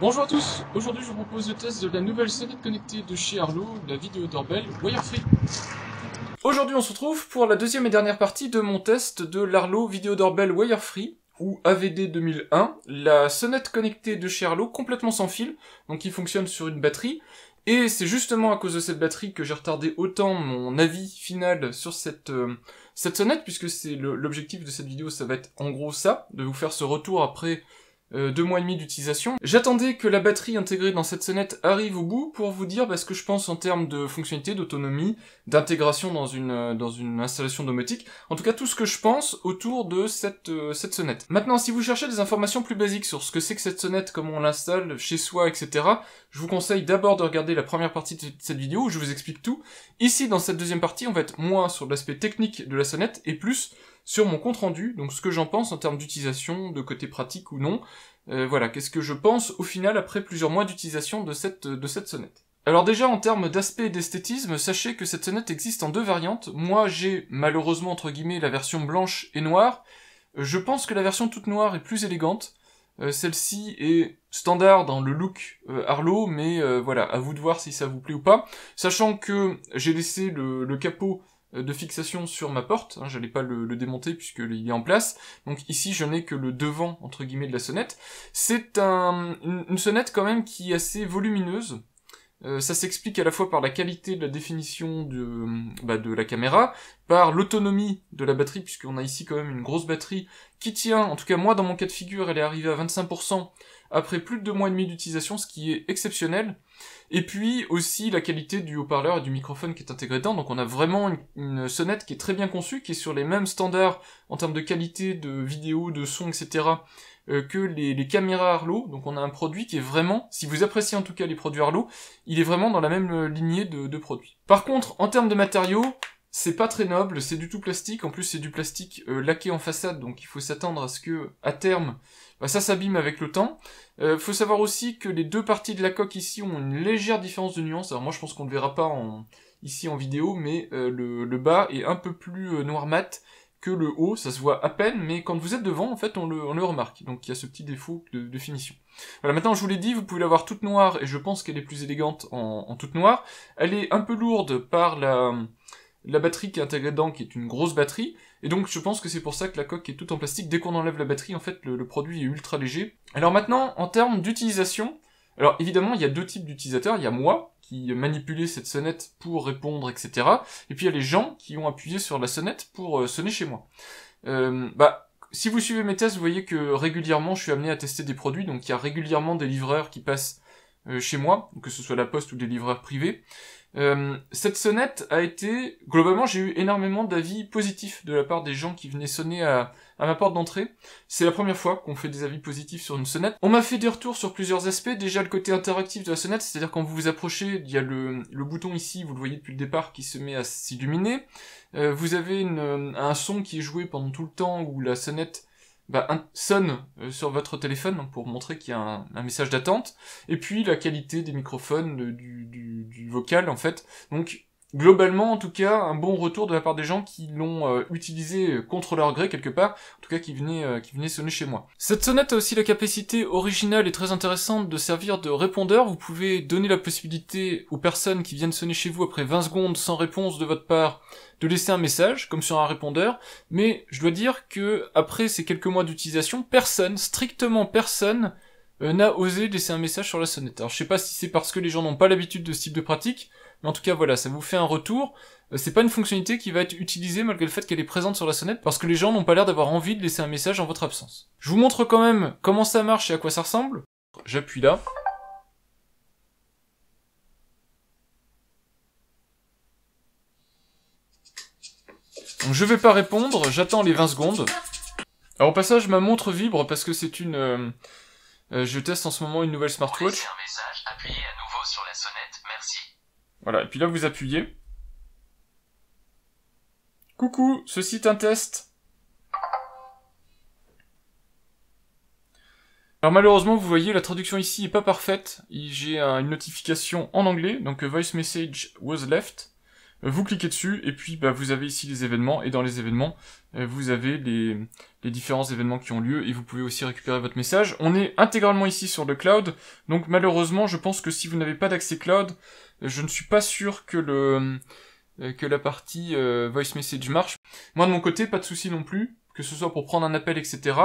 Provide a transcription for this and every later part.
Bonjour à tous, aujourd'hui je vous propose le test de la nouvelle sonnette connectée de chez Arlo, la vidéo d'orbelle Wirefree. Aujourd'hui on se retrouve pour la deuxième et dernière partie de mon test de l'Arlo vidéo d'orbelle Wirefree ou AVD 2001, la sonnette connectée de chez Arlo complètement sans fil, donc qui fonctionne sur une batterie. Et c'est justement à cause de cette batterie que j'ai retardé autant mon avis final sur cette, euh, cette sonnette, puisque c'est l'objectif de cette vidéo, ça va être en gros ça, de vous faire ce retour après euh, deux mois et demi d'utilisation. J'attendais que la batterie intégrée dans cette sonnette arrive au bout pour vous dire ce que je pense en termes de fonctionnalité, d'autonomie, d'intégration dans une, euh, dans une installation domotique. En tout cas, tout ce que je pense autour de cette, euh, cette sonnette. Maintenant, si vous cherchez des informations plus basiques sur ce que c'est que cette sonnette, comment on l'installe chez soi, etc., je vous conseille d'abord de regarder la première partie de cette vidéo où je vous explique tout. Ici, dans cette deuxième partie, on va être moins sur l'aspect technique de la sonnette et plus sur mon compte-rendu, donc ce que j'en pense en termes d'utilisation, de côté pratique ou non. Euh, voilà, qu'est-ce que je pense au final après plusieurs mois d'utilisation de cette, de cette sonnette. Alors déjà en termes d'aspect et d'esthétisme, sachez que cette sonnette existe en deux variantes. Moi j'ai malheureusement entre guillemets la version blanche et noire. Euh, je pense que la version toute noire est plus élégante. Euh, celle-ci est standard dans le look euh, Arlo, mais euh, voilà, à vous de voir si ça vous plaît ou pas. Sachant que j'ai laissé le, capot de fixation sur ma porte, hein, j'allais pas le, démonter il est en place. Donc ici, je n'ai que le devant, entre guillemets, de la sonnette. C'est une, sonnette quand même qui est assez volumineuse, euh, ça s'explique à la fois par la qualité de la définition bah, de, la caméra, par l'autonomie de la batterie, puisqu'on a ici quand même une grosse batterie qui tient, en tout cas moi dans mon cas de figure, elle est arrivée à 25% après plus de deux mois et demi d'utilisation, ce qui est exceptionnel. Et puis aussi la qualité du haut-parleur et du microphone qui est intégré dedans, donc on a vraiment une, sonnette qui est très bien conçue, qui est sur les mêmes standards en termes de qualité de vidéo, de son, etc. Euh, que les, caméras Arlo. Donc on a un produit qui est vraiment, si vous appréciez en tout cas les produits Arlo, il est vraiment dans la même euh, lignée de, produits. Par contre, en termes de matériaux, c'est pas très noble, c'est du tout plastique, en plus c'est du plastique euh, laqué en façade, donc il faut s'attendre à ce que, à terme, bah, ça s'abîme avec le temps. Il faut savoir aussi que les deux parties de la coque ici ont une légère différence de nuance, alors moi je pense qu'on ne verra pas ici en vidéo, mais le, bas est un peu plus noir mat, que le haut, ça se voit à peine, mais quand vous êtes devant, en fait, on le, remarque. Donc il y a ce petit défaut de, finition. Voilà, maintenant je vous l'ai dit, vous pouvez l'avoir toute noire, et je pense qu'elle est plus élégante en, toute noire. Elle est un peu lourde par la, la batterie qui est intégrée dedans, qui est une grosse batterie, et donc je pense que c'est pour ça que la coque est toute en plastique. Dès qu'on enlève la batterie, en fait, le, le, produit est ultra léger. Alors maintenant, en termes d'utilisation, alors évidemment, il y a deux types d'utilisateurs. Il y a moi, qui manipulaient cette sonnette pour répondre, etc. Et puis il y a les gens qui ont appuyé sur la sonnette pour euh, sonner chez moi. Euh, bah, si vous suivez mes tests, vous voyez que régulièrement je suis amené à tester des produits, donc il y a régulièrement des livreurs qui passent euh, chez moi, que ce soit la poste ou des livreurs privés. Euh, cette sonnette a été, globalement, j'ai eu énormément d'avis positifs de la part des gens qui venaient sonner à, ma porte d'entrée. C'est la première fois qu'on fait des avis positifs sur une sonnette. On m'a fait des retours sur plusieurs aspects. Déjà, le côté interactif de la sonnette, c'est-à-dire quand vous vous approchez, il y a le, bouton ici, vous le voyez depuis le départ, qui se met à s'illuminer. Euh, vous avez un son qui est joué pendant tout le temps où la sonnette bah, un, sonne euh, sur votre téléphone hein, pour montrer qu'il y a un, message d'attente. Et puis la qualité des microphones, euh, du, du, du, vocal en fait. Donc globalement, en tout cas, un bon retour de la part des gens qui l'ont euh, utilisé contre leur gré quelque part, en tout cas qui venaient, euh, qui venaient sonner chez moi. Cette sonnette a aussi la capacité originale et très intéressante de servir de répondeur. Vous pouvez donner la possibilité aux personnes qui viennent sonner chez vous après 20 secondes sans réponse de votre part de laisser un message, comme sur un répondeur, mais je dois dire que après ces quelques mois d'utilisation, personne, strictement personne, euh, n'a osé laisser un message sur la sonnette. Alors je sais pas si c'est parce que les gens n'ont pas l'habitude de ce type de pratique, mais en tout cas, voilà, ça vous fait un retour. Euh, c'est pas une fonctionnalité qui va être utilisée malgré le fait qu'elle est présente sur la sonnette parce que les gens n'ont pas l'air d'avoir envie de laisser un message en votre absence. Je vous montre quand même comment ça marche et à quoi ça ressemble. J'appuie là. Donc je vais pas répondre, j'attends les 20 secondes. Alors au passage, ma montre vibre parce que c'est une... Euh, euh, je teste en ce moment une nouvelle smartwatch. Voilà, et puis là vous appuyez. Coucou, ceci est un test. Alors malheureusement, vous voyez, la traduction ici est pas parfaite. J'ai une notification en anglais, donc euh, voice message was left. Euh, vous cliquez dessus et puis bah, vous avez ici les événements et dans les événements, euh, vous avez les, différents événements qui ont lieu et vous pouvez aussi récupérer votre message. On est intégralement ici sur le cloud, donc malheureusement, je pense que si vous n'avez pas d'accès cloud, je ne suis pas sûr que le euh, que la partie euh, voice message marche. Moi de mon côté, pas de souci non plus que ce soit pour prendre un appel, etc.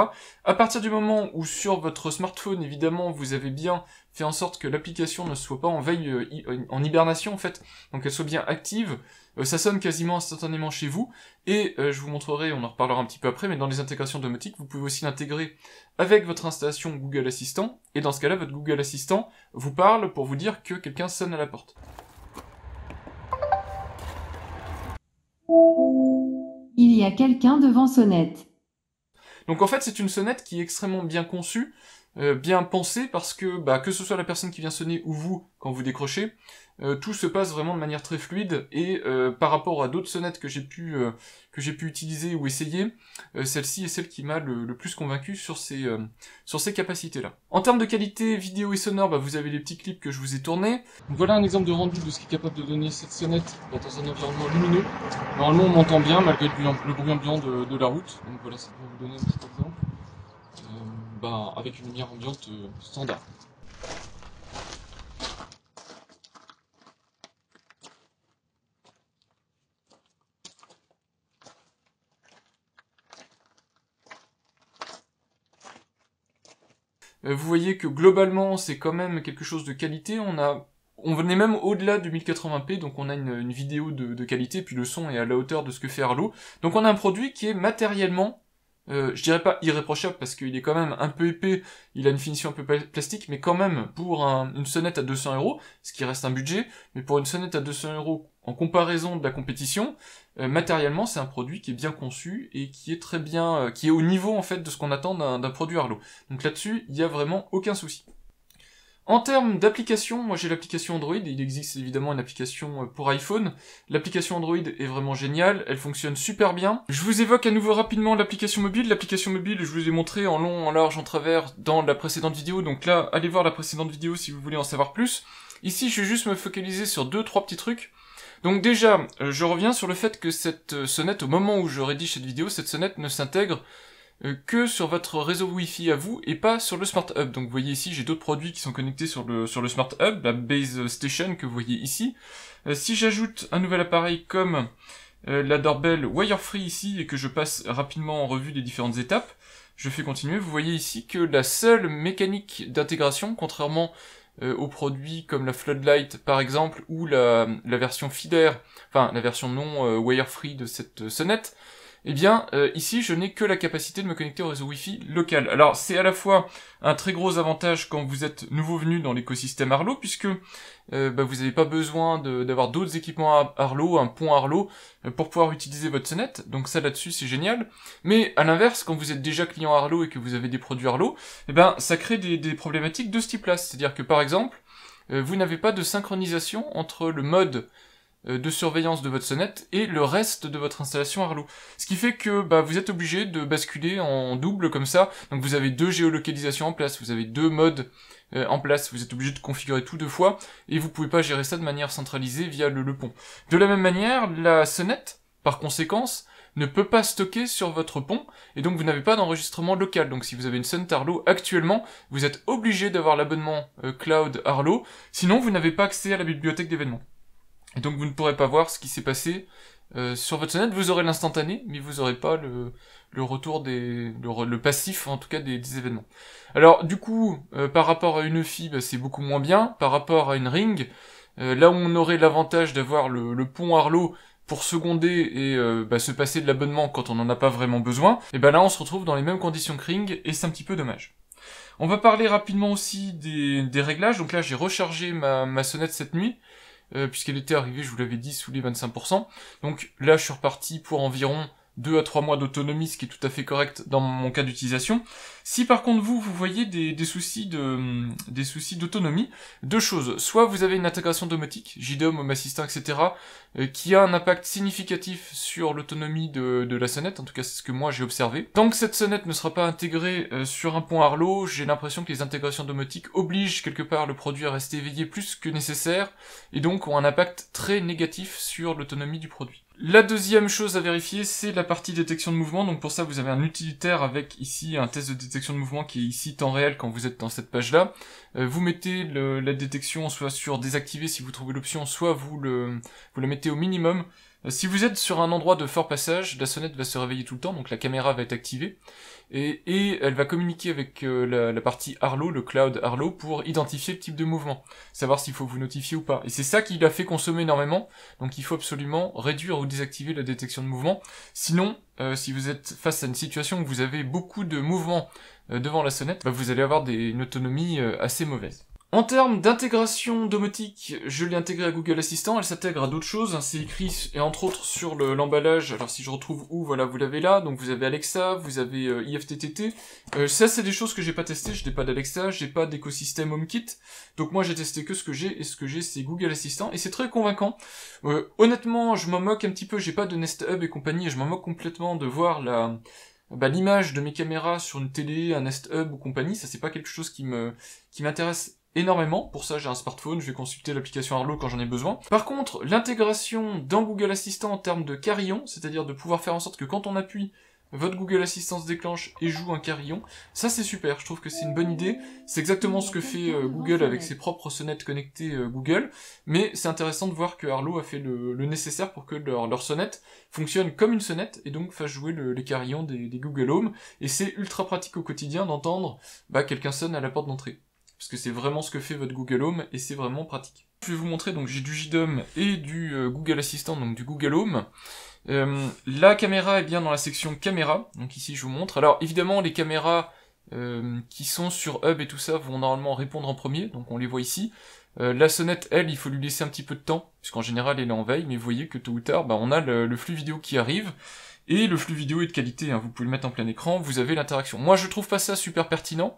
À partir du moment où sur votre smartphone, évidemment, vous avez bien fait en sorte que l'application ne soit pas en veille, euh, en hibernation en fait, donc elle soit bien active, euh, ça sonne quasiment instantanément chez vous, et euh, je vous montrerai, on en reparlera un petit peu après, mais dans les intégrations domotiques, vous pouvez aussi l'intégrer avec votre installation Google Assistant, et dans ce cas-là, votre Google Assistant vous parle pour vous dire que quelqu'un sonne à la porte. Il y a quelqu'un devant sonnette. Donc en fait, c'est une sonnette qui est extrêmement bien conçue euh, bien pensé parce que bah, que ce soit la personne qui vient sonner ou vous quand vous décrochez, euh, tout se passe vraiment de manière très fluide et euh, par rapport à d'autres sonnettes que j'ai pu que j'ai pu utiliser ou essayer, celle-ci est celle qui m'a le, plus convaincu sur ces sur ces capacités là. En termes de qualité vidéo et sonore, bah, vous avez les petits clips que je vous ai tournés. voilà un exemple de rendu de ce est capable de donner cette sonnette dans un environnement lumineux. Normalement on m'entend bien malgré le bruit, ambiant de, la route. Donc voilà, ça pour vous donner un petit exemple. Ben, avec une lumière ambiante euh, standard. Euh, vous voyez que globalement c'est quand même quelque chose de qualité. On a, on venait même au-delà du 1080p, donc on a une, vidéo de, de, qualité, puis le son est à la hauteur de ce que fait Arlo. Donc on a un produit qui est matériellement euh, je dirais pas irréprochable parce qu'il est quand même un peu épais, il a une finition un peu plastique, mais quand même pour une sonnette à 200 euros, ce qui reste un budget, mais pour une sonnette à 200 euros en comparaison de la compétition, euh, matériellement c'est un produit qui est bien conçu et qui est très bien, euh, qui est au niveau en fait de ce qu'on attend d'un produit Arlo. Donc là-dessus, il n'y a vraiment aucun souci. En termes d'application, moi j'ai l'application Android, il existe évidemment une application euh, pour iPhone. L'application Android est vraiment géniale, elle fonctionne super bien. Je vous évoque à nouveau rapidement l'application mobile. L'application mobile, je vous ai montré en long, en large, en travers dans la précédente vidéo, donc là, allez voir la précédente vidéo si vous voulez en savoir plus. Ici, je vais juste me focaliser sur deux, trois petits trucs. Donc déjà, euh, je reviens sur le fait que cette euh, sonnette, au moment où je rédige cette vidéo, cette sonnette ne s'intègre euh, que sur votre réseau Wi-Fi à vous et pas sur le Smart Hub. Donc vous voyez ici, j'ai d'autres produits qui sont connectés sur le, sur le Smart Hub, la Base Station que vous voyez ici. Euh, si j'ajoute un nouvel appareil comme euh, la doorbell Wirefree ici et que je passe rapidement en revue les différentes étapes, je fais continuer, vous voyez ici que la seule mécanique d'intégration, contrairement aux produits comme la Floodlight par exemple ou la, la version FIDER, enfin la version non Wirefree de cette sonnette, eh bien euh, ici je n'ai que la capacité de me connecter au réseau Wi-Fi local. Alors c'est à la fois un très gros avantage quand vous êtes nouveau venu dans l'écosystème Arlo, puisque euh, bah, vous n'avez pas besoin d'avoir d'autres équipements Arlo, un pont Arlo, euh, pour pouvoir utiliser votre sonnette, donc ça là-dessus c'est génial. Mais à l'inverse, quand vous êtes déjà client Arlo et que vous avez des produits Arlo, eh ben ça crée des, des problématiques de ce type-là. C'est-à-dire que par exemple, vous n'avez pas de synchronisation entre le mode euh, de surveillance de votre sonnette et le reste de votre installation Arlo. Ce qui fait que bah, vous êtes obligé de basculer en double comme ça. Donc vous avez deux géolocalisations en place, vous avez deux modes euh, en place, vous êtes obligé de configurer tout deux fois et vous pouvez pas gérer ça de manière centralisée via le, pont. De la même manière, la sonnette, par conséquence, ne peut pas stocker sur votre pont, et donc vous n'avez pas d'enregistrement local. Donc si vous avez une sonnette Arlo actuellement, vous êtes obligé d'avoir l'abonnement euh, cloud Arlo, sinon vous n'avez pas accès à la bibliothèque d'événements donc vous ne pourrez pas voir ce qui s'est passé euh, sur votre sonnette. Vous aurez l'instantané, mais vous n'aurez pas le, retour des... Le, passif, en tout cas, des, événements. Alors du coup, euh, par rapport à une fille, bah, c'est beaucoup moins bien. Par rapport à une ring, euh, là où on aurait l'avantage d'avoir le, le pont Arlo pour seconder et bah, se passer de l'abonnement quand on n'en a pas vraiment besoin, et ben là on se retrouve dans les mêmes conditions que Ring et c'est un petit peu dommage. On va parler rapidement aussi des, réglages, donc là j'ai rechargé ma, ma, sonnette cette nuit, euh, puisqu'elle était arrivée, je vous l'avais dit, sous les 25%. Donc là, je suis reparti pour environ 2 à 3 mois d'autonomie, ce qui est tout à fait correct dans mon cas d'utilisation. Si par contre vous, vous voyez des, soucis de des soucis d'autonomie, deux choses. Soit vous avez une intégration domotique, JDOM, Home Assistant, etc., euh, qui a un impact significatif sur l'autonomie de, la sonnette, en tout cas c'est ce que moi j'ai observé. Tant que cette sonnette ne sera pas intégrée euh, sur un pont Arlo, j'ai l'impression que les intégrations domotiques obligent quelque part le produit à rester éveillé plus que nécessaire, et donc ont un impact très négatif sur l'autonomie du produit. La deuxième chose à vérifier, c'est la partie détection de mouvement. Donc pour ça, vous avez un utilitaire avec ici un test de détection de mouvement qui est ici temps réel quand vous êtes dans cette page-là. Euh, vous mettez la détection soit sur désactiver si vous trouvez l'option, soit vous, le, vous la mettez au minimum. Si vous êtes sur un endroit de fort passage, la sonnette va se réveiller tout le temps, donc la caméra va être activée, et, elle va communiquer avec euh, la, partie Arlo, le cloud Arlo, pour identifier le type de mouvement, savoir s'il faut vous notifier ou pas. Et c'est ça qui l'a fait consommer énormément, donc il faut absolument réduire ou désactiver la détection de mouvement. Sinon, euh, si vous êtes face à une situation où vous avez beaucoup de mouvements euh, devant la sonnette, bah, vous allez avoir une autonomie assez mauvaise. En termes d'intégration domotique, je l'ai intégrée à Google Assistant, elle s'intègre à d'autres choses, hein, c'est écrit et entre autres sur l'emballage, alors si je retrouve où, voilà, vous l'avez là, donc vous avez Alexa, vous avez euh, IFTTT, euh, ça c'est des choses que j'ai pas testées, je n'ai pas d'Alexa, j'ai pas d'écosystème HomeKit, donc moi j'ai testé que ce que j'ai, et ce que j'ai c'est Google Assistant, et c'est très convaincant. Euh, honnêtement, je m'en moque un petit peu, j'ai pas de Nest Hub et compagnie, je m'en moque complètement de voir la... Bah, l'image de mes caméras sur une télé, un Nest Hub ou compagnie, ça c'est pas quelque chose qui me qui m'intéresse énormément. Pour ça, j'ai un smartphone, je vais consulter l'application Arlo quand j'en ai besoin. Par contre, l'intégration dans Google Assistant en termes de carillon, c'est-à-dire de pouvoir faire en sorte que quand on appuie, votre Google Assistant se déclenche et joue un carillon. Ça, c'est super. Je trouve que c'est une bonne idée. C'est exactement ce que fait euh, Google avec ses propres sonnettes connectées euh, Google. Mais c'est intéressant de voir que Arlo a fait le, nécessaire pour que leur, sonnette fonctionne comme une sonnette et donc fasse jouer les carillons des, des, Google Home. Et c'est ultra pratique au quotidien d'entendre bah, quelqu'un sonne à la porte d'entrée parce que c'est vraiment ce que fait votre Google Home et c'est vraiment pratique. Je vais vous montrer, donc j'ai du JDOM et du euh, Google Assistant, donc du Google Home. Euh, la caméra est bien dans la section caméra, donc ici je vous montre. Alors évidemment les caméras euh, qui sont sur Hub et tout ça vont normalement répondre en premier, donc on les voit ici. la sonnette, elle, il faut lui laisser un petit peu de temps, puisqu'en général elle est en veille, mais vous voyez que tôt ou tard, bah, on a le, flux vidéo qui arrive. Et le flux vidéo est de qualité, hein. vous pouvez le mettre en plein écran, vous avez l'interaction. Moi je trouve pas ça super pertinent,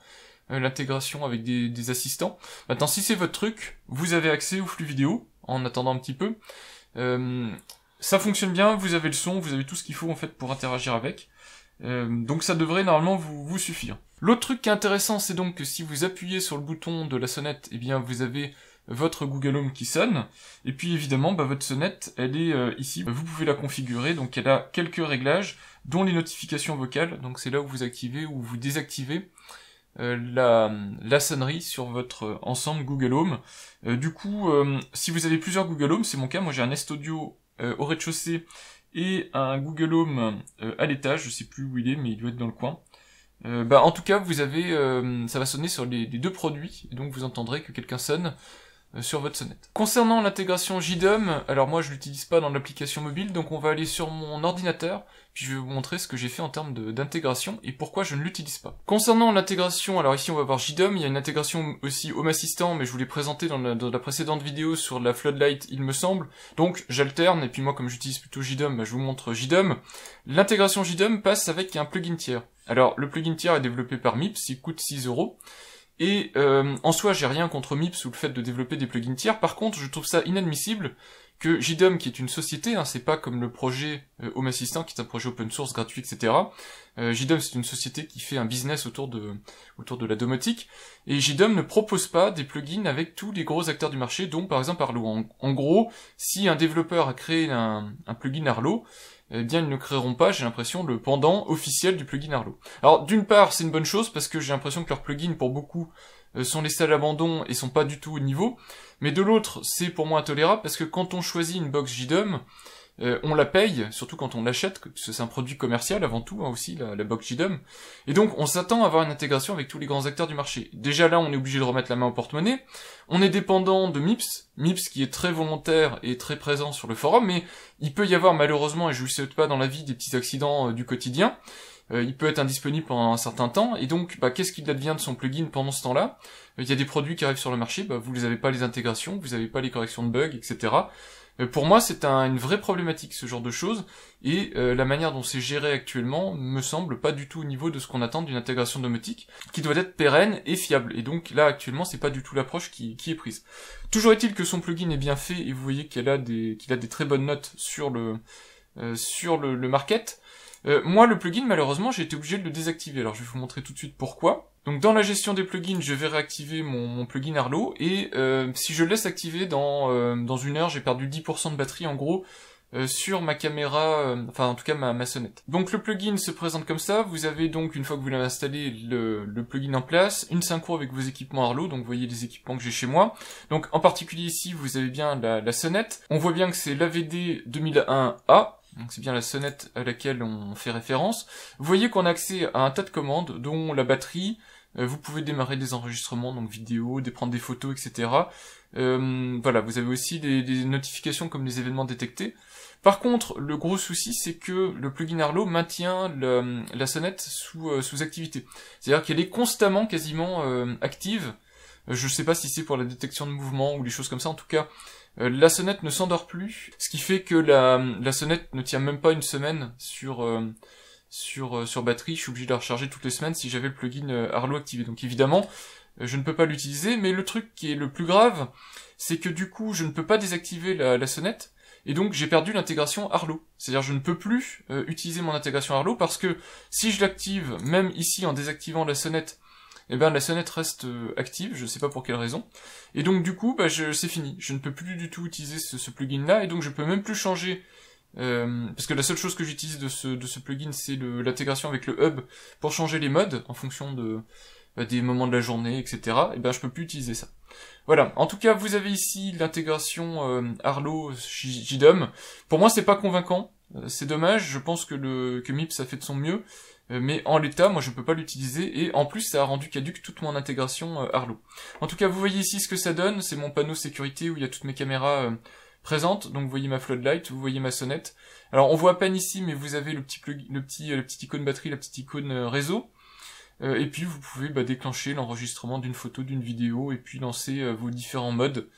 euh, l'intégration avec des, assistants. Maintenant, si c'est votre truc, vous avez accès au flux vidéo, en attendant un petit peu. Euh, ça fonctionne bien, vous avez le son, vous avez tout ce qu'il faut en fait pour interagir avec. Euh, donc ça devrait normalement vous, suffire. L'autre truc qui est intéressant, c'est donc que si vous appuyez sur le bouton de la sonnette, eh bien vous avez votre Google Home qui sonne. Et puis évidemment, bah, votre sonnette, elle est ici. Vous pouvez la configurer, donc elle a quelques réglages, dont les notifications vocales. Donc c'est là où vous activez ou vous désactivez euh, la, la, sonnerie sur votre ensemble Google Home. Euh, du coup, euh, si vous avez plusieurs Google Home, c'est mon cas, moi j'ai un Nest Audio au rez-de-chaussée et un Google Home à l'étage, je sais plus où il est, mais il doit être dans le coin. bah, en tout cas, vous avez, ça va sonner sur les, les, deux produits, donc vous entendrez que quelqu'un sonne. Euh, sur votre sonnette. Concernant l'intégration JDOM, alors moi je l'utilise pas dans l'application mobile, donc on va aller sur mon ordinateur, puis je vais vous montrer ce que j'ai fait en termes d'intégration et pourquoi je ne l'utilise pas. Concernant l'intégration, alors ici on va voir JDOM, il y a une intégration aussi Home Assistant, mais je vous l'ai présenté dans la, précédente vidéo sur la Floodlight, il me semble, donc j'alterne, et puis moi comme j'utilise plutôt JDOM, bah, je vous montre JDOM. L'intégration JDOM passe avec un plugin tiers. Alors le plugin tiers est développé par MIPS, il coûte 6 euros. Et euh, en soi, j'ai rien contre MIPS ou le fait de développer des plugins tiers. Par contre, je trouve ça inadmissible que JDOM, qui est une société, hein, c'est pas comme le projet euh, Home Assistant, qui est un projet open source, gratuit, etc. Euh, JDOM, c'est une société qui fait un business autour de, autour de la domotique, et JDOM ne propose pas des plugins avec tous les gros acteurs du marché, dont par exemple Arlo. En, gros, si un développeur a créé un, un plugin Arlo, eh bien ils ne créeront pas, j'ai l'impression, le pendant officiel du plugin Arlo. Alors d'une part, c'est une bonne chose, parce que j'ai l'impression que leur plugin, pour beaucoup, euh, sont laissés à l'abandon et sont pas du tout au niveau. Mais de l'autre, c'est pour moi intolérable parce que quand on choisit une box JDOM, euh, on la paye, surtout quand on l'achète, que c'est un produit commercial avant tout, hein, aussi, la, box JDOM. Et donc, on s'attend à avoir une intégration avec tous les grands acteurs du marché. Déjà là, on est obligé de remettre la main au porte-monnaie. On est dépendant de MIPS, MIPS qui est très volontaire et très présent sur le forum, mais il peut y avoir malheureusement, et je ne le souhaite pas dans la vie, des petits accidents euh, du quotidien. Euh, il peut être indisponible pendant un certain temps, et donc bah, qu'est-ce qu'il advient de son plugin pendant ce temps-là euh, Il y a des produits qui arrivent sur le marché, bah, vous n'avez pas les intégrations, vous n'avez pas les corrections de bugs, etc. Euh, pour moi, c'est une vraie problématique ce genre de choses, et la manière dont c'est géré actuellement me semble pas du tout au niveau de ce qu'on attend d'une intégration domotique, qui doit être pérenne et fiable. Et donc là, actuellement, c'est pas du tout l'approche qui, qui, est prise. Toujours est-il que son plugin est bien fait, et vous voyez qu'il a des, qu'il a des très bonnes notes sur le, sur le market. Euh, moi, le plugin, malheureusement, j'ai été obligé de le désactiver. Alors, je vais vous montrer tout de suite pourquoi. Donc, dans la gestion des plugins, je vais réactiver mon, plugin Arlo, et euh, si je le laisse activer dans, euh, dans une heure, j'ai perdu 10% de batterie, en gros, sur ma caméra, enfin, en tout cas, ma, sonnette. Donc, le plugin se présente comme ça. Vous avez donc, une fois que vous l'avez installé, le, le, plugin en place, une synchro avec vos équipements Arlo, donc vous voyez les équipements que j'ai chez moi. Donc, en particulier ici, vous avez bien la, la sonnette. On voit bien que c'est l'AVD 2001A, donc c'est bien la sonnette à laquelle on fait référence, vous voyez qu'on a accès à un tas de commandes, dont la batterie, euh, vous pouvez démarrer des enregistrements, donc vidéo, des, prendre des photos, etc. Euh, voilà, vous avez aussi des, notifications comme les événements détectés. Par contre, le gros souci, c'est que le plugin Arlo maintient la sonnette sous, euh, sous activité. C'est-à-dire qu'elle est constamment, quasiment active. Je ne sais pas si c'est pour la détection de mouvement ou des choses comme ça. En tout cas, euh, la sonnette ne s'endort plus, ce qui fait que la, sonnette ne tient même pas une semaine sur euh, sur euh, sur batterie. Je suis obligé de la recharger toutes les semaines si j'avais le plugin Arlo activé. Donc évidemment, je ne peux pas l'utiliser. Mais le truc qui est le plus grave, c'est que du coup, je ne peux pas désactiver la, sonnette. Et donc j'ai perdu l'intégration Arlo. C'est-à-dire je ne peux plus utiliser mon intégration Arlo parce que si je l'active, même ici en désactivant la sonnette, eh ben la sonnette reste euh, active, je ne sais pas pour quelle raison. Et donc du coup, bah, c'est fini. Je ne peux plus du tout utiliser ce, plugin-là, et donc je peux même plus changer. Euh, parce que la seule chose que j'utilise de ce, plugin, c'est l'intégration avec le hub pour changer les modes en fonction de, bah, des moments de la journée, etc. Et eh ben je peux plus utiliser ça. Voilà. En tout cas, vous avez ici l'intégration euh, Arlo JDOM. Pour moi, c'est pas convaincant. c'est dommage. Je pense que le que Mips a fait de son mieux. Euh, mais en l'état, moi je ne peux pas l'utiliser, et en plus ça a rendu caduque toute mon intégration euh, Arlo. En tout cas, vous voyez ici ce que ça donne, c'est mon panneau sécurité où il y a toutes mes caméras euh, présentes, donc vous voyez ma floodlight, vous voyez ma sonnette. Alors on voit à peine ici, mais vous avez le petit, le petit, la petite icône batterie, la petite icône réseau, et puis vous pouvez bah, déclencher l'enregistrement d'une photo, d'une vidéo, et puis lancer vos différents modes.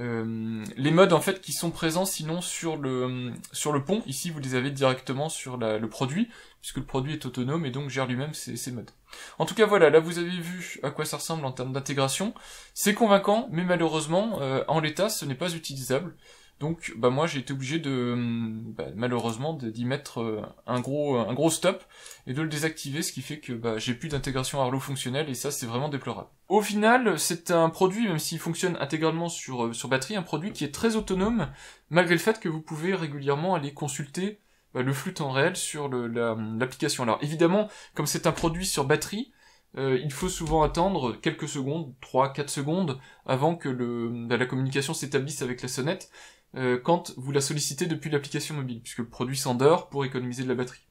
Euh, les modes en fait qui sont présents sinon sur le sur le pont, ici vous les avez directement sur le produit, puisque le produit est autonome et donc gère lui-même ses, modes. En tout cas voilà, là vous avez vu à quoi ça ressemble en termes d'intégration. C'est convaincant, mais malheureusement euh, en l'état ce n'est pas utilisable. Donc bah moi j'ai été obligé de mm, bah, malheureusement d'y mettre euh, un gros euh, un gros stop et de le désactiver, ce qui fait que bah, j'ai plus d'intégration Arlo fonctionnelle et ça c'est vraiment déplorable. Au final, c'est un produit, même s'il fonctionne intégralement sur, euh, sur batterie, un produit qui est très autonome, malgré le fait que vous pouvez régulièrement aller consulter bah, le flux temps réel sur mm, l'application. Alors évidemment, comme c'est un produit sur batterie, il faut souvent attendre quelques secondes, 3-4 secondes, avant que le, mm, bah, la communication s'établisse avec la sonnette. Euh, quand vous la sollicitez depuis l'application mobile, puisque le produit s'endort pour économiser de la batterie.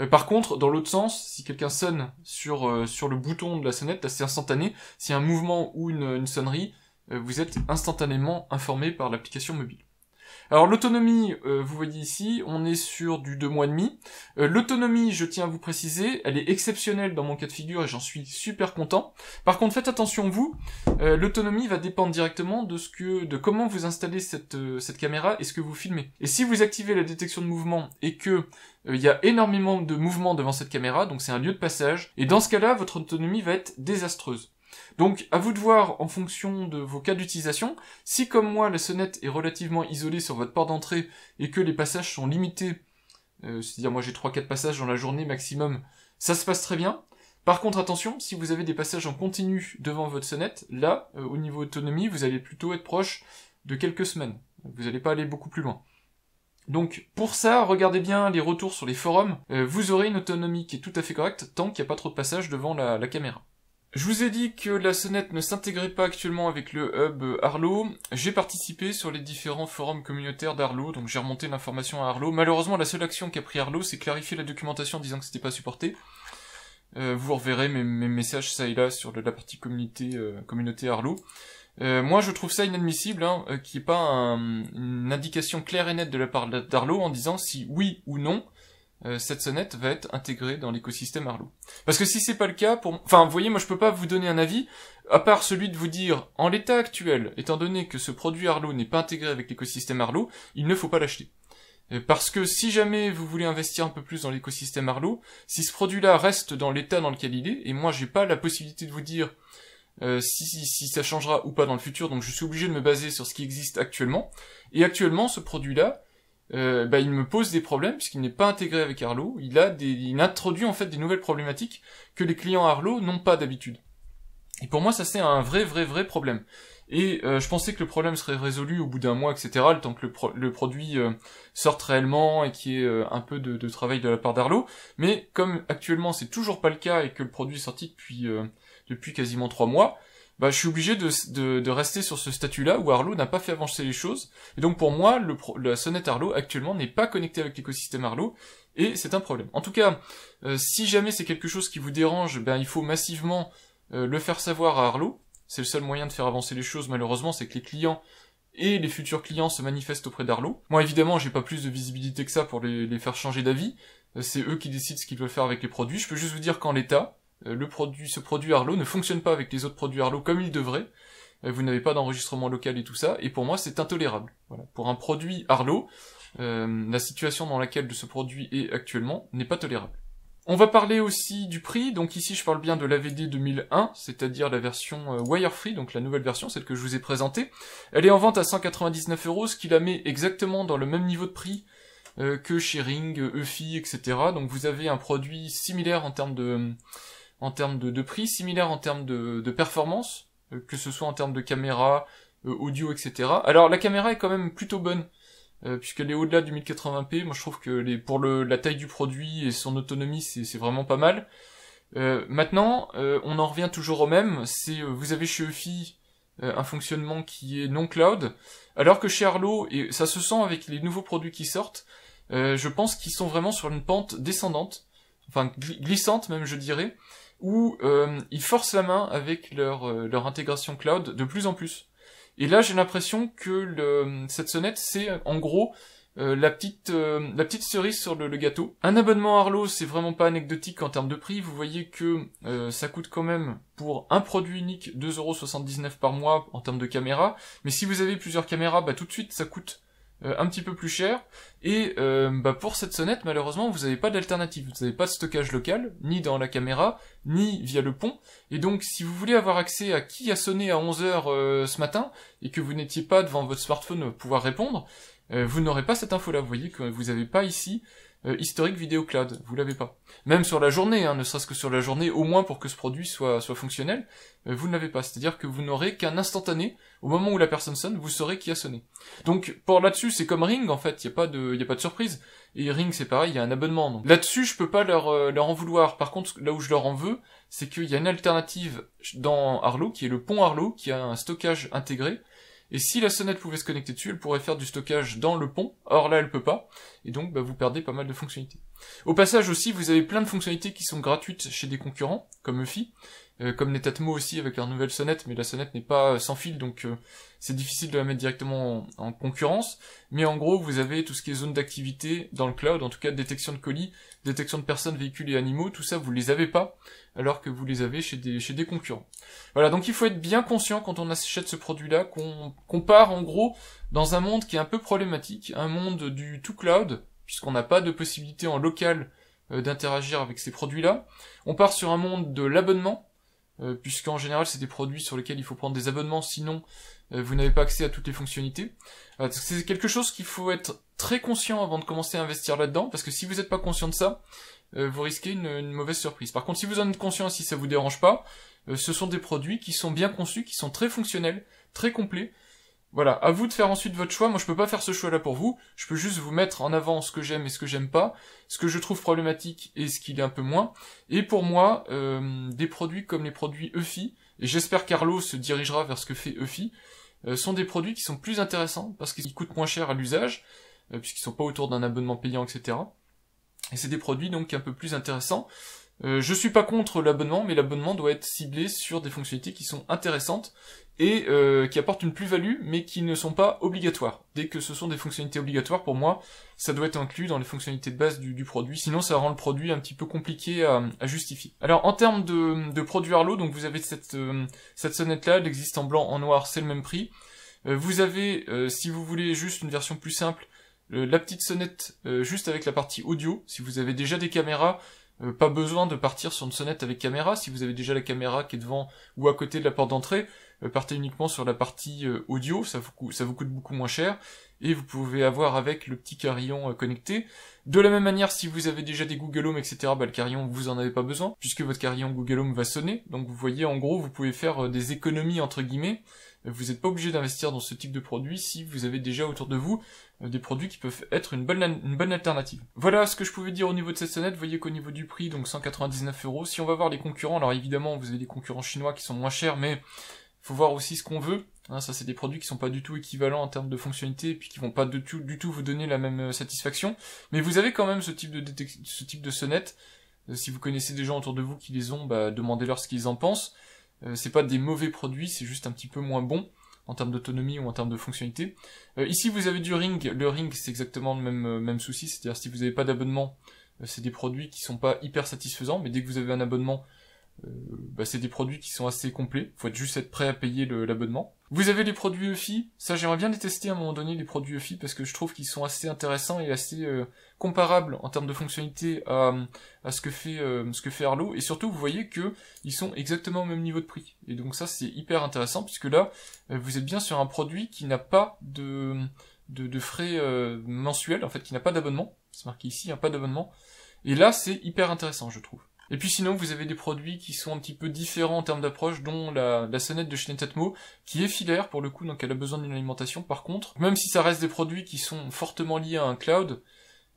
Euh, par contre, dans l'autre sens, si quelqu'un sonne sur, euh, sur le bouton de la sonnette, c'est instantané, s'il y a un mouvement ou une sonnerie, vous êtes instantanément informé par l'application mobile. Alors l'autonomie, euh, vous voyez ici, on est sur du 2 mois et demi. Euh, l'autonomie, je tiens à vous préciser, elle est exceptionnelle dans mon cas de figure et j'en suis super content. Par contre, faites attention vous, euh, l'autonomie va dépendre directement de ce que, de comment vous installez cette, cette caméra et ce que vous filmez. Et si vous activez la détection de mouvement et que il y a énormément de mouvements devant cette caméra, donc c'est un lieu de passage, et dans ce cas-là, votre autonomie va être désastreuse. Donc à vous de voir en fonction de vos cas d'utilisation, si comme moi la sonnette est relativement isolée sur votre porte d'entrée et que les passages sont limités, euh, c'est-à-dire moi j'ai 3-4 passages dans la journée maximum, ça se passe très bien. Par contre attention, si vous avez des passages en continu devant votre sonnette, là, euh, au niveau autonomie, vous allez plutôt être proche de quelques semaines. Vous n'allez pas aller beaucoup plus loin. Donc pour ça, regardez bien les retours sur les forums, euh, vous aurez une autonomie qui est tout à fait correcte tant qu'il n'y a pas trop de passages devant la caméra. Je vous ai dit que la sonnette ne s'intégrait pas actuellement avec le hub Arlo. J'ai participé sur les différents forums communautaires d'Arlo, donc j'ai remonté l'information à Arlo. Malheureusement, la seule action qu'a pris Arlo, c'est clarifier la documentation en disant que c'était pas supporté. Euh, vous reverrez mes, messages ça et là sur la partie communauté, euh, communauté Arlo. Euh, moi, je trouve ça inadmissible hein, qu'il n'y ait pas une indication claire et nette de la part d'Arlo en disant si oui ou non euh, cette sonnette va être intégrée dans l'écosystème Arlo. Parce que si c'est pas le cas, pour, enfin, vous voyez, moi je peux pas vous donner un avis, à part celui de vous dire, en l'état actuel, étant donné que ce produit Arlo n'est pas intégré avec l'écosystème Arlo, il ne faut pas l'acheter. Euh, parce que si jamais vous voulez investir un peu plus dans l'écosystème Arlo, si ce produit-là reste dans l'état dans lequel il est, et moi j'ai pas la possibilité de vous dire euh, si, ça changera ou pas dans le futur, donc je suis obligé de me baser sur ce qui existe actuellement. Et actuellement, ce produit-là, euh, bah, il me pose des problèmes puisqu'il n'est pas intégré avec Arlo. Il a il introduit en fait des nouvelles problématiques que les clients Arlo n'ont pas d'habitude. Et pour moi, ça c'est un vrai, vrai, vrai problème. Et euh, je pensais que le problème serait résolu au bout d'un mois, etc. Le temps que le, produit euh, sorte réellement et qu'il y ait euh, un peu de, de, travail de la part d'Arlo. Mais comme actuellement c'est toujours pas le cas et que le produit est sorti depuis depuis quasiment trois mois, bah, je suis obligé de, de, rester sur ce statut-là où Arlo n'a pas fait avancer les choses. Et donc pour moi, le la sonnette Arlo actuellement n'est pas connectée avec l'écosystème Arlo, et c'est un problème. En tout cas, euh, si jamais c'est quelque chose qui vous dérange, ben il faut massivement euh, le faire savoir à Arlo. C'est le seul moyen de faire avancer les choses malheureusement, c'est que les clients et les futurs clients se manifestent auprès d'Arlo. Moi évidemment, j'ai pas plus de visibilité que ça pour les, les faire changer d'avis. Euh, c'est eux qui décident ce qu'ils veulent faire avec les produits. Je peux juste vous dire qu'en l'état, euh, le produit, ce produit Arlo ne fonctionne pas avec les autres produits Arlo comme il devrait. Euh, vous n'avez pas d'enregistrement local et tout ça, et pour moi c'est intolérable. Pour un produit Arlo, euh, la situation dans laquelle ce produit est actuellement n'est pas tolérable. On va parler aussi du prix, donc ici je parle bien de l'AVD 2001, c'est-à-dire la version Wirefree, donc la nouvelle version, celle que je vous ai présentée. Elle est en vente à 199 euros, ce qui la met exactement dans le même niveau de prix que chez Ring, Eufy, e etc. Donc vous avez un produit similaire en termes de en termes de, de prix, similaire en termes de, de performance, euh, que ce soit en termes de caméra, euh, audio, etc. Alors la caméra est quand même plutôt bonne, euh, puisqu'elle est au-delà du 1080p. Moi je trouve que les, pour le, la taille du produit et son autonomie, c'est vraiment pas mal. maintenant, on en revient toujours au même, c'est vous avez chez efi un fonctionnement qui est non cloud, alors que chez Arlo, et ça se sent avec les nouveaux produits qui sortent, je pense qu'ils sont vraiment sur une pente descendante, enfin glissante même je dirais, où euh, ils forcent la main avec leur, euh, leur intégration cloud de plus en plus. Et là, j'ai l'impression que le, cette sonnette, c'est en gros euh, la petite la petite cerise sur le, gâteau. Un abonnement Arlo, c'est vraiment pas anecdotique en termes de prix. Vous voyez que ça coûte quand même pour un produit unique 2,79€ par mois en termes de caméra. Mais si vous avez plusieurs caméras, bah tout de suite ça coûte euh, un petit peu plus cher. Et euh, bah pour cette sonnette, malheureusement, vous n'avez pas d'alternative. Vous n'avez pas de stockage local, ni dans la caméra, ni via le pont. Et donc, si vous voulez avoir accès à qui a sonné à 11h euh, ce matin, et que vous n'étiez pas devant votre smartphone pour pouvoir répondre, vous n'aurez pas cette info-là. Vous voyez que vous n'avez pas ici euh, historique vidéo cloud, vous l'avez pas. Même sur la journée, hein, ne serait-ce que sur la journée, au moins pour que ce produit soit, soit fonctionnel, euh, vous ne l'avez pas. C'est-à-dire que vous n'aurez qu'un instantané, au moment où la personne sonne, vous saurez qui a sonné. Donc pour là-dessus, c'est comme Ring en fait, il n'y a, pas de, y a pas de surprise. Et Ring c'est pareil, il y a un abonnement. Là-dessus, je peux pas leur, euh, leur en vouloir. Par contre, là où je leur en veux, c'est qu'il y a une alternative dans Arlo, qui est le pont Arlo, qui a un stockage intégré, et si la sonnette pouvait se connecter dessus, elle pourrait faire du stockage dans le pont. Or là, elle peut pas. Et donc, bah, vous perdez pas mal de fonctionnalités. Au passage aussi, vous avez plein de fonctionnalités qui sont gratuites chez des concurrents, comme Eufy, euh, comme Netatmo aussi avec leur nouvelle sonnette, mais la sonnette n'est pas euh, sans fil, donc euh, c'est difficile de la mettre directement en, concurrence. Mais en gros, vous avez tout ce qui est zone d'activité dans le cloud, en tout cas détection de colis, détection de personnes, véhicules et animaux, tout ça vous les avez pas, alors que vous les avez chez des, chez des concurrents. Voilà, donc il faut être bien conscient quand on achète ce produit-là, qu'on part en gros dans un monde qui est un peu problématique, un monde du tout cloud, puisqu'on n'a pas de possibilité en local d'interagir avec ces produits-là. On part sur un monde de l'abonnement, euh, puisqu'en général c'est des produits sur lesquels il faut prendre des abonnements, sinon euh, vous n'avez pas accès à toutes les fonctionnalités. Euh, c'est quelque chose qu'il faut être très conscient avant de commencer à investir là-dedans, parce que si vous n'êtes pas conscient de ça, vous risquez une, une, mauvaise surprise. Par contre, si vous en êtes conscient, si ça vous dérange pas, ce sont des produits qui sont bien conçus, qui sont très fonctionnels, très complets, voilà, à vous de faire ensuite votre choix. Moi, je peux pas faire ce choix-là pour vous. Je peux juste vous mettre en avant ce que j'aime et ce que j'aime pas, ce que je trouve problématique et ce qu'il est un peu moins. Et pour moi, euh, des produits comme les produits Eufy, et j'espère qu'Arlo se dirigera vers ce que fait e Eufy, sont des produits qui sont plus intéressants parce qu'ils coûtent moins cher à l'usage, puisqu'ils euh, puisqu'ils sont pas autour d'un abonnement payant, etc. Et c'est des produits donc un peu plus intéressants. Euh, je suis pas contre l'abonnement, mais l'abonnement doit être ciblé sur des fonctionnalités qui sont intéressantes et euh, qui apportent une plus-value, mais qui ne sont pas obligatoires. Dès que ce sont des fonctionnalités obligatoires, pour moi, ça doit être inclus dans les fonctionnalités de base du, produit, sinon ça rend le produit un petit peu compliqué à, justifier. Alors en termes de, de produits Arlo, donc vous avez cette, euh, cette sonnette-là, elle existe en blanc, en noir, c'est le même prix. Euh, vous avez, si vous voulez juste une version plus simple, la petite sonnette juste avec la partie audio, si vous avez déjà des caméras, pas besoin de partir sur une sonnette avec caméra. Si vous avez déjà la caméra qui est devant ou à côté de la porte d'entrée, euh, partez uniquement sur la partie euh, audio, ça vous, ça vous coûte beaucoup moins cher, et vous pouvez avoir avec le petit carillon euh, connecté. De la même manière, si vous avez déjà des Google Home, etc., bah, le carillon, vous en avez pas besoin, puisque votre carillon Google Home va sonner, donc vous voyez, en gros, vous pouvez faire des économies, entre guillemets, vous n'êtes pas obligé d'investir dans ce type de produit si vous avez déjà autour de vous des produits qui peuvent être une bonne, une bonne alternative. Voilà ce que je pouvais dire au niveau de cette sonnette. Vous voyez qu'au niveau du prix, donc 199 euros. Si on va voir les concurrents, alors évidemment, vous avez des concurrents chinois qui sont moins chers, mais faut voir aussi ce qu'on veut. Hein, ça, c'est des produits qui sont pas du tout équivalents en termes de fonctionnalité, et puis qui vont pas du tout, du tout vous donner la même euh, satisfaction. Mais vous avez quand même ce type de ce type de sonnette. Euh, si vous connaissez des gens autour de vous qui les ont, bah, demandez-leur ce qu'ils en pensent. Euh, c'est pas des mauvais produits, c'est juste un petit peu moins bon en termes d'autonomie ou en termes de fonctionnalité. ici, vous avez du Ring. Le Ring, c'est exactement le même, même souci, c'est-à-dire si vous n'avez pas d'abonnement, c'est des produits qui sont pas hyper satisfaisants, mais dès que vous avez un abonnement, euh, bah, c'est des produits qui sont assez complets. Faut juste être prêt à payer l'abonnement. Vous avez les produits EFI. Ça, j'aimerais bien les tester à un moment donné, les produits EFI, parce que je trouve qu'ils sont assez intéressants et assez euh, comparables en termes de fonctionnalité à, ce que fait euh, ce que fait Arlo. Et surtout, vous voyez que ils sont exactement au même niveau de prix. Et donc ça, c'est hyper intéressant puisque là, vous êtes bien sur un produit qui n'a pas de de, frais mensuels, en fait, qui n'a pas d'abonnement. C'est marqué ici, un hein, pas d'abonnement. Et là, c'est hyper intéressant, je trouve. Et puis sinon, vous avez des produits qui sont un petit peu différents en termes d'approche, dont la, sonnette de chez qui est filaire pour le coup, donc elle a besoin d'une alimentation. Par contre, même si ça reste des produits qui sont fortement liés à un cloud,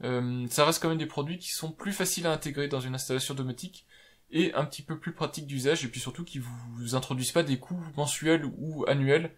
euh, ça reste quand même des produits qui sont plus faciles à intégrer dans une installation domotique et un petit peu plus pratiques d'usage, et puis surtout qui vous introduisent pas des coûts mensuels ou annuels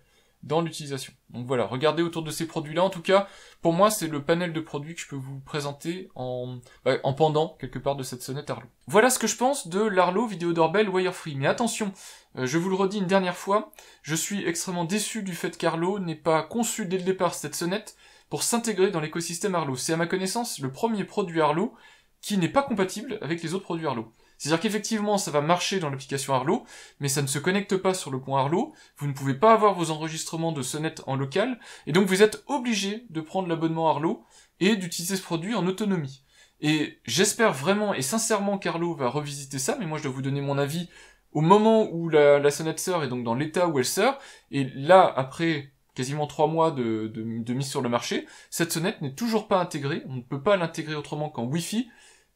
dans l'utilisation. Donc voilà, regardez autour de ces produits-là. En tout cas, pour moi, c'est le panel de produits que je peux vous présenter en, bah, pendant quelque part de cette sonnette Arlo. Voilà ce que je pense de l'Arlo Vidéo Doorbell Wirefree. Mais attention, euh, je vous le redis une dernière fois, je suis extrêmement déçu du fait qu'Arlo n'ait pas conçu dès le départ cette sonnette pour s'intégrer dans l'écosystème Arlo. C'est à ma connaissance le premier produit Arlo qui n'est pas compatible avec les autres produits Arlo. C'est-à-dire qu'effectivement, ça va marcher dans l'application Arlo, mais ça ne se connecte pas sur le point Arlo, vous ne pouvez pas avoir vos enregistrements de sonnettes en local, et donc vous êtes obligé de prendre l'abonnement Arlo et d'utiliser ce produit en autonomie. Et j'espère vraiment et sincèrement qu'Arlo va revisiter ça, mais moi je dois vous donner mon avis au moment où la, sonnette sort et donc dans l'état où elle sort, et là, après quasiment trois mois de mise sur le marché, cette sonnette n'est toujours pas intégrée, on ne peut pas l'intégrer autrement qu'en Wi-Fi,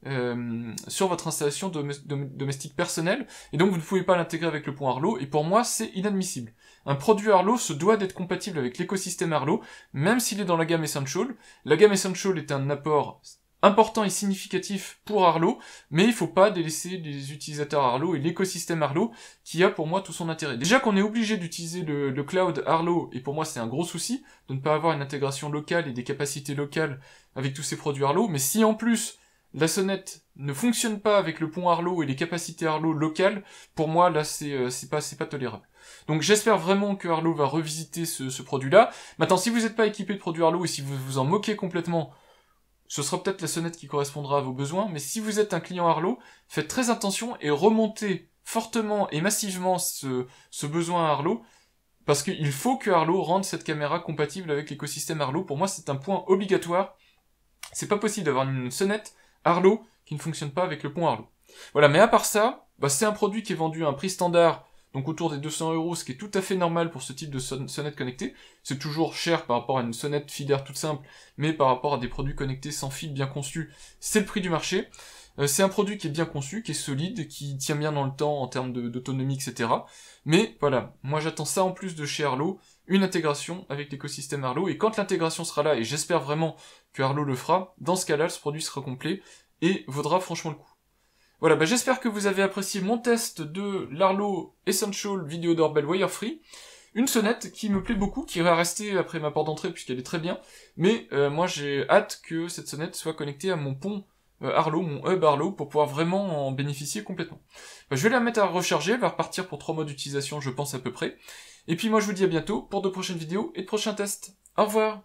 euh, sur votre installation domestique personnelle, et donc vous ne pouvez pas l'intégrer avec le pont Arlo, et pour moi c'est inadmissible. Un produit Arlo se doit d'être compatible avec l'écosystème Arlo, même s'il est dans la gamme Essential. La gamme Essential est un apport important et significatif pour Arlo, mais il faut pas délaisser les utilisateurs Arlo et l'écosystème Arlo qui a pour moi tout son intérêt. Déjà qu'on est obligé d'utiliser le, le, cloud Arlo, et pour moi c'est un gros souci de ne pas avoir une intégration locale et des capacités locales avec tous ces produits Arlo, mais si en plus la sonnette ne fonctionne pas avec le pont Arlo et les capacités Arlo locales. Pour moi, là, c'est euh, c'est pas c'est pas tolérable. Donc j'espère vraiment que Arlo va revisiter ce, produit-là. Maintenant, si vous n'êtes pas équipé de produits Arlo et si vous vous en moquez complètement, ce sera peut-être la sonnette qui correspondra à vos besoins, mais si vous êtes un client Arlo, faites très attention et remontez fortement et massivement ce, ce besoin à Arlo, parce qu'il faut que Arlo rende cette caméra compatible avec l'écosystème Arlo. Pour moi, c'est un point obligatoire. C'est pas possible d'avoir une sonnette Arlo qui ne fonctionne pas avec le pont Arlo. Voilà, mais à part ça, bah, c'est un produit qui est vendu à un prix standard, donc autour des 200 euros, ce qui est tout à fait normal pour ce type de sonnette connectée. C'est toujours cher par rapport à une sonnette filaire toute simple, mais par rapport à des produits connectés sans fil bien conçus, c'est le prix du marché. Euh, c'est un produit qui est bien conçu, qui est solide, qui tient bien dans le temps en termes d'autonomie, etc. Mais voilà, moi j'attends ça en plus de chez Arlo, une intégration avec l'écosystème Arlo, et quand l'intégration sera là, et j'espère vraiment que Arlo le fera, dans ce cas-là, ce produit sera complet, et vaudra franchement le coup. Voilà, bah j'espère que vous avez apprécié mon test de l'Arlo Essential Video Doorbell Wirefree, Une sonnette qui me plaît beaucoup, qui va rester après ma porte d'entrée puisqu'elle est très bien. Mais euh, moi j'ai hâte que cette sonnette soit connectée à mon pont euh, Arlo, mon hub Arlo, pour pouvoir vraiment en bénéficier complètement. Bah, je vais la mettre à recharger, elle va repartir pour trois mois d'utilisation je pense à peu près. Et puis moi je vous dis à bientôt pour de prochaines vidéos et de prochains tests. Au revoir